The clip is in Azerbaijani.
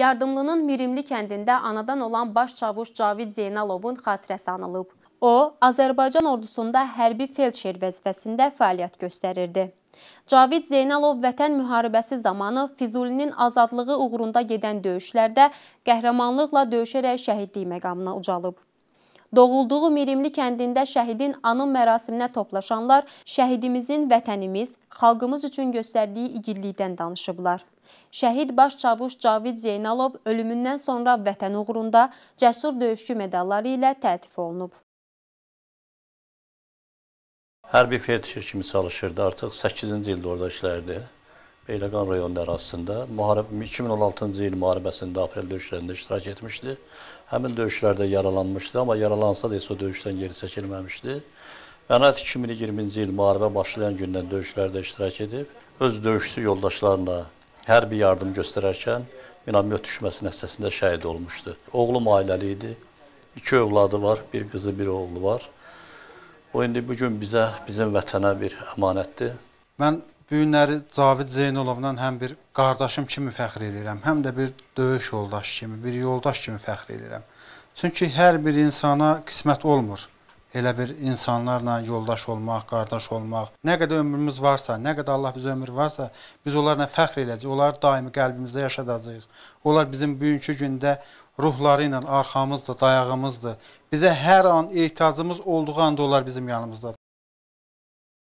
Yardımlının Mirimli kəndində anadan olan baş çavuş Cavid Zeynalovun xatirəsi anılıb. O, Azərbaycan ordusunda hərbi felçer vəzifəsində fəaliyyət göstərirdi. Cavid Zeynalov Vətən müharibəsi zamanı Füzulinin azadlığı uğrunda gedən döyüşlərdə qəhrəmanlıqla döyüşərək şəhidlik məqamına ucalıb. Doğulduğu Mirimli kəndində şəhidin anım mərasiminə toplaşanlar şəhidimizin vətənimiz, xalqımız üçün göstərdiyi igillikdən danışıblar. Şəhid baş çavuş Cavid Zeynalov ölümündən sonra vətən uğrunda cəsur döyüşçü medalları ilə təltif olunub. Hərbi fertişir kimi çalışırdı, artıq 8-ci ildə orada işlərdi. Beyləqan rayonu ərazisində 2016-cı il müharibəsində aprel döyüşlərində iştirak etmişdi. Həmin döyüşlərdə yaralanmışdı, amma yaralansa da heç o döyüşdən geri çəkilməmişdi. Və nəhayət 2020-ci il müharibə başlayan gündən döyüşlərdə iştirak edib, öz döyüşçü yoldaşlarına hərbi yardım göstərərkən minamyot düşməsi nəticəsində şəhid olmuşdu. Oğlum ailəli idi. İki övladı var, bir qızı, bir oğlu var. O indi bu gün bizə, bizim vətənə bir əmanətdir. Mən Düyünləri Cavid Zeynulovdan həm bir qardaşım kimi fəxr edirəm, həm də bir döyüş yoldaşı kimi, bir yoldaş kimi fəxr edirəm. Çünki hər bir insana qismət olmur. Elə bir insanlarla yoldaş olmaq, qardaş olmaq. Nə qədər ömrümüz varsa, nə qədər Allah bizə ömür varsa, biz onlarla fəxr eləyəcəyik. Onları daimi qəlbimizdə yaşadacağıq. Onlar bizim bugünkü gündə ruhları ilə arxamızdır, dayağımızdır. Bizə hər an ehtiyacımız olduğu anda onlar bizim yanımızdadır.